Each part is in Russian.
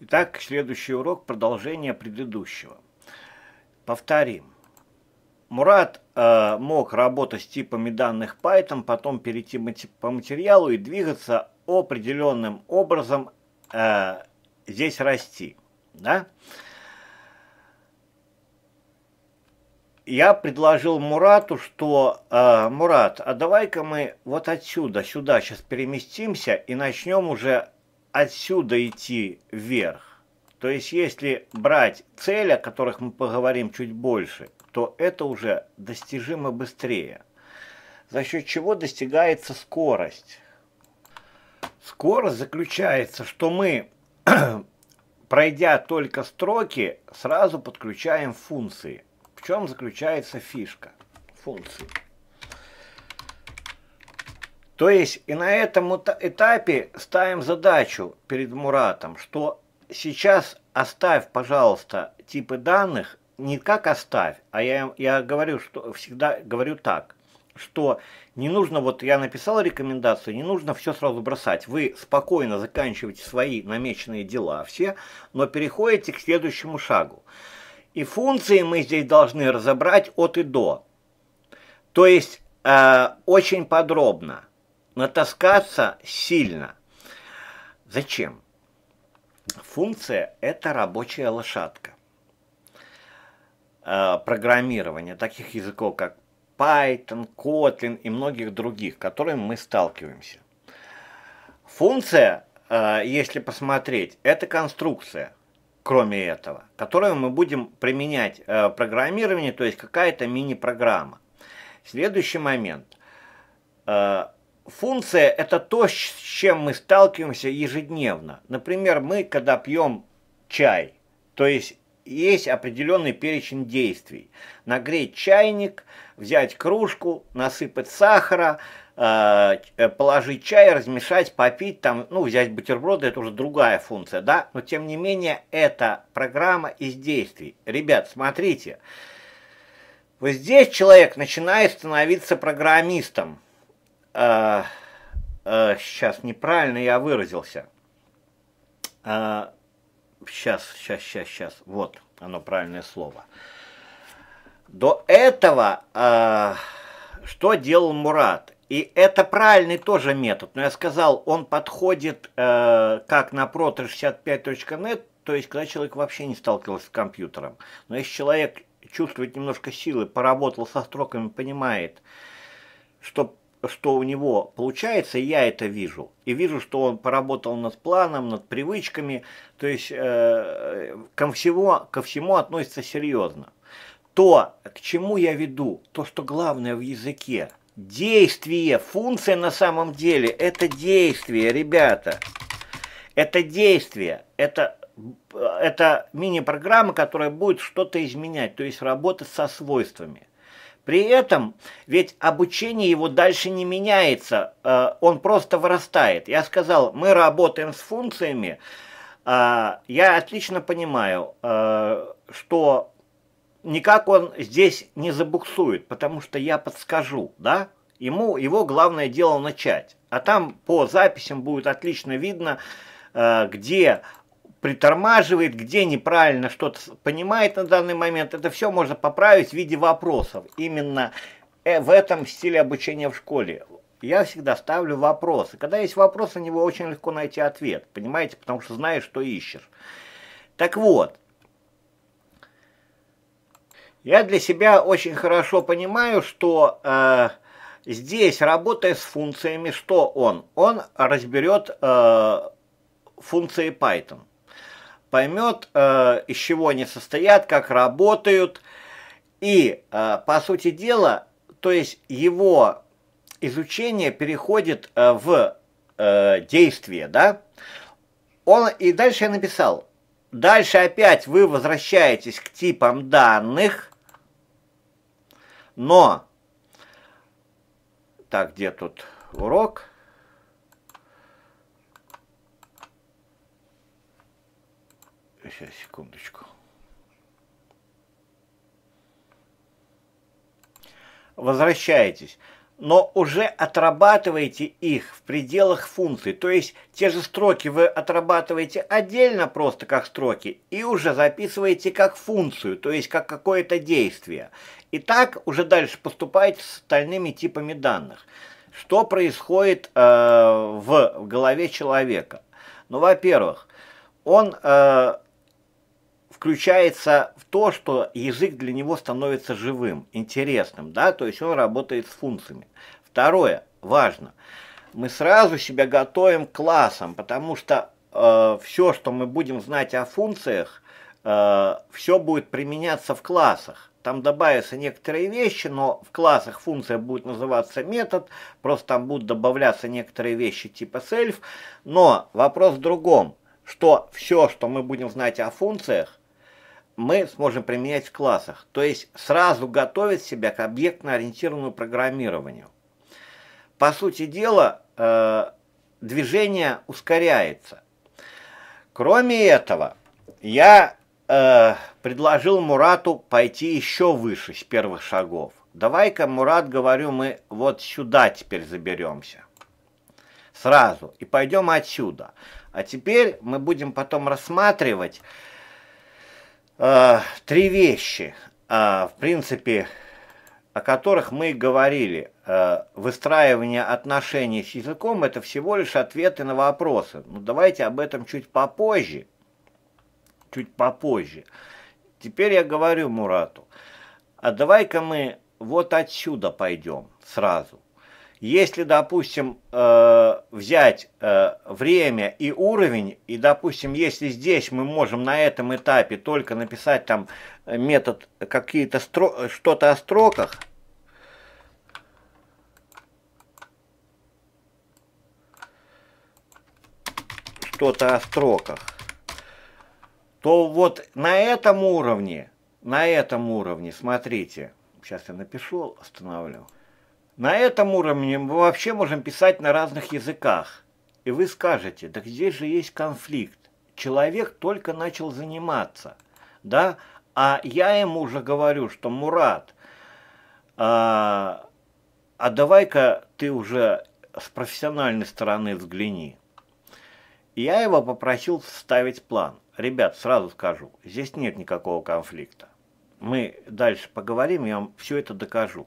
Итак, следующий урок – продолжение предыдущего. Повторим. Мурат э, мог работать с типами данных Python, потом перейти по материалу и двигаться определенным образом э, здесь расти. Да? Я предложил Мурату, что э, Мурат, а давай-ка мы вот отсюда, сюда сейчас переместимся и начнем уже отсюда идти вверх. То есть если брать цели, о которых мы поговорим чуть больше, то это уже достижимо быстрее. За счет чего достигается скорость? Скорость заключается, что мы, пройдя только строки, сразу подключаем функции. В чем заключается фишка функции? То есть и на этом этапе ставим задачу перед Муратом, что сейчас оставь, пожалуйста, типы данных, не как оставь, а я, я говорю, что всегда говорю так, что не нужно, вот я написал рекомендацию, не нужно все сразу бросать. Вы спокойно заканчиваете свои намеченные дела все, но переходите к следующему шагу. И функции мы здесь должны разобрать от и до. То есть э, очень подробно натаскаться сильно. Зачем? Функция – это рабочая лошадка. А, программирование таких языков, как Python, Kotlin и многих других, с которыми мы сталкиваемся. Функция, а, если посмотреть, это конструкция, кроме этого, которую мы будем применять а, в программировании, то есть какая-то мини-программа. Следующий момент – функция – это то, с чем мы сталкиваемся ежедневно. Например, мы, когда пьем чай, то есть есть определенный перечень действий. Нагреть чайник, взять кружку, насыпать сахара, э, э, положить чай, размешать, попить, там, ну, взять бутерброды, это уже другая функция, да? Но, тем не менее, это программа из действий. Ребят, смотрите, вот здесь человек начинает становиться программистом, сейчас а, а, неправильно я выразился. Э, а, сейчас, сейчас, сейчас, сейчас. Вот оно правильное слово. До этого э, что делал Мурат? И это правильный тоже метод, но я сказал, он подходит э, как на protr65.net, то есть когда человек вообще не сталкивался с компьютером. Но если человек чувствует немножко силы, поработал со строками, понимает, что что у него получается, я это вижу. И вижу, что он поработал над планом, над привычками, то есть э, ко, всего, ко всему относится серьезно. То, к чему я веду, то, что главное в языке, действие, функция на самом деле, это действие, ребята. Это действие, это, это мини-программа, которая будет что-то изменять, то есть работать со свойствами. При этом ведь обучение его дальше не меняется, э, он просто вырастает. Я сказал, мы работаем с функциями, э, я отлично понимаю, э, что никак он здесь не забуксует, потому что я подскажу, да? Ему его главное дело начать. А там по записям будет отлично видно, где притормаживает, где неправильно что-то понимает на данный момент. Это все можно поправить в виде вопросов. Именно э, в этом стиле обучения в школе. Я всегда ставлю вопросы. Когда есть вопрос, на него очень легко найти ответ. Понимаете, потому что знаешь, что ищешь. Так вот, я для себя очень хорошо понимаю, что э, здесь, работая с функциями, что он? Он разберет э, функции Python поймет, э, из чего они состоят, как работают. И, э, по сути дела, то есть его изучение переходит э, в действие, да? Он, и дальше я написал, дальше опять вы возвращаетесь к типам данных, но... Так, где тут урок? сейчас, секундочку. Возвращаетесь но уже отрабатываете их в пределах функции, То есть те же строки вы отрабатываете отдельно просто как строки и уже записываете как функцию, то есть как какое-то действие. И так уже дальше поступаете с остальными типами данных. Что происходит э, в голове человека? Ну, во-первых, он э, включается в то, что язык для него становится живым, интересным, да, то есть он работает с функциями. Второе, важно, мы сразу себя готовим к классам, потому что э, все, что мы будем знать о функциях, э, все будет применяться в классах. Там добавятся некоторые вещи, но в классах функция будет называться метод, просто там будут добавляться некоторые вещи типа self, но вопрос в другом, что все, что мы будем знать о функциях, мы сможем применять в классах, то есть сразу готовить себя к объектно-ориентированному программированию. По сути дела, э, движение ускоряется. Кроме этого, я э, предложил Мурату пойти еще выше с первых шагов. Давай-ка, Мурат, говорю, мы вот сюда теперь заберемся. Сразу. И пойдем отсюда. А теперь мы будем потом рассматривать а, три вещи, э, в принципе, о которых мы говорили. Э, выстраивание отношений с языком – это всего лишь ответы на вопросы. Но ну, давайте об этом чуть попозже. Чуть попозже. Теперь я говорю Мурату, а давай-ка мы вот отсюда пойдем сразу. Если, допустим, э, взять э, время и уровень, и, допустим, если здесь мы можем на этом этапе только написать там э, метод э, какие-то э, что-то о строках, что-то о строках, то вот на этом уровне, на этом уровне, смотрите, сейчас я напишу, останавливаю. На этом уровне мы вообще можем писать на разных языках. И вы скажете, так здесь же есть конфликт. Человек только начал заниматься, да, а я ему уже говорю, что Мурат, а, а давай-ка ты уже с профессиональной стороны взгляни. Я его попросил составить план. Ребят, сразу скажу, здесь нет никакого конфликта. Мы дальше поговорим, я вам все это докажу.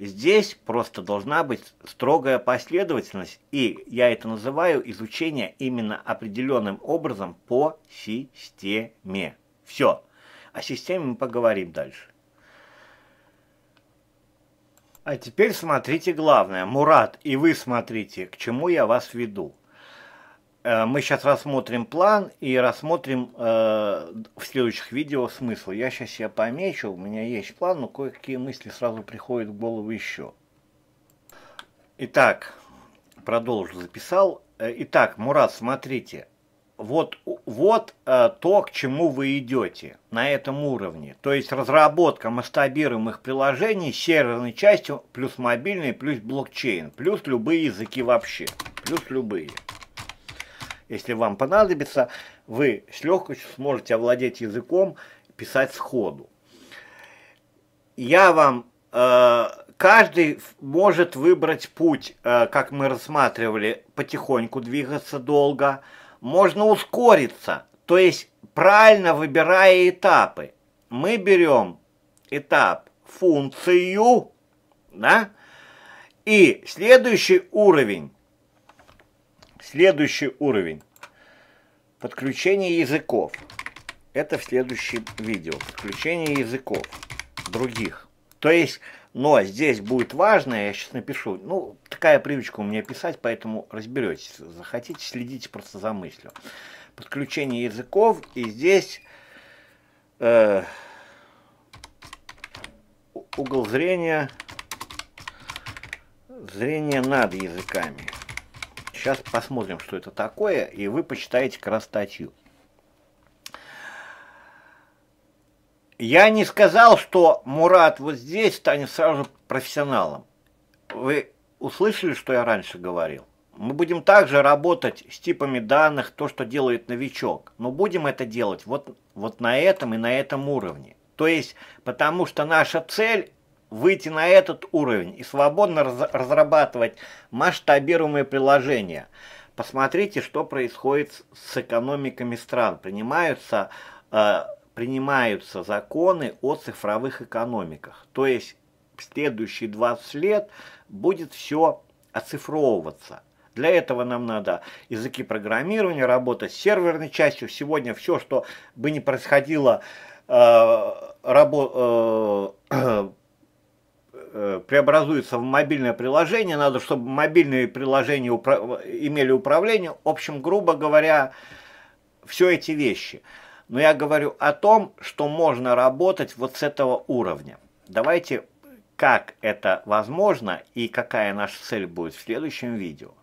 Здесь просто должна быть строгая последовательность, и я это называю изучение именно определенным образом по системе. Все. О системе мы поговорим дальше. А теперь смотрите главное. Мурат, и вы смотрите, к чему я вас веду. Э, мы сейчас рассмотрим план и рассмотрим э, в следующих видео смысл. Я сейчас себя помечу, у меня есть план, но кое-какие мысли сразу приходят в голову еще. Итак, продолжу, записал. Э, итак, Мурат, смотрите, вот, вот э, то, к чему вы идете на этом уровне. То есть разработка масштабируемых приложений серверной частью, плюс мобильной, плюс блокчейн, плюс любые языки вообще, плюс любые. Если вам понадобится, вы с легкостью сможете овладеть языком, писать сходу. Я вам... Э, каждый может выбрать путь, э, как мы рассматривали, потихоньку двигаться долго. Можно ускориться, то есть правильно выбирая этапы. Мы берем этап функцию, да, и следующий уровень Следующий уровень. Подключение языков. Это в следующем видео. Подключение языков других. То есть, но ну, а здесь будет важно, я сейчас напишу, ну, такая привычка у меня писать, поэтому разберетесь. Захотите, следите просто за мыслью. Подключение языков, и здесь э, угол зрения, зрение над языками. Сейчас посмотрим, что это такое, и вы почитаете как раз статью. Я не сказал, что Мурат вот здесь станет сразу профессионалом. Вы услышали, что я раньше говорил? Мы будем также работать с типами данных, то, что делает новичок. Но будем это делать вот, вот на этом и на этом уровне. То есть, потому что наша цель выйти на этот уровень и свободно раз разрабатывать масштабируемые приложения. Посмотрите, что происходит с экономиками стран. Принимаются, э, принимаются законы о цифровых экономиках. То есть в следующие 20 лет будет все оцифровываться. Для этого нам надо языки программирования, работать с серверной частью. Сегодня все, что бы ни происходило, э, рабо, э, э Э, преобразуется в мобильное приложение, надо, чтобы мобильные приложения упра имели управление. В общем, грубо говоря, все эти вещи. Но я говорю о том, что можно работать вот с этого уровня. Давайте, как это возможно и какая наша цель будет в следующем видео.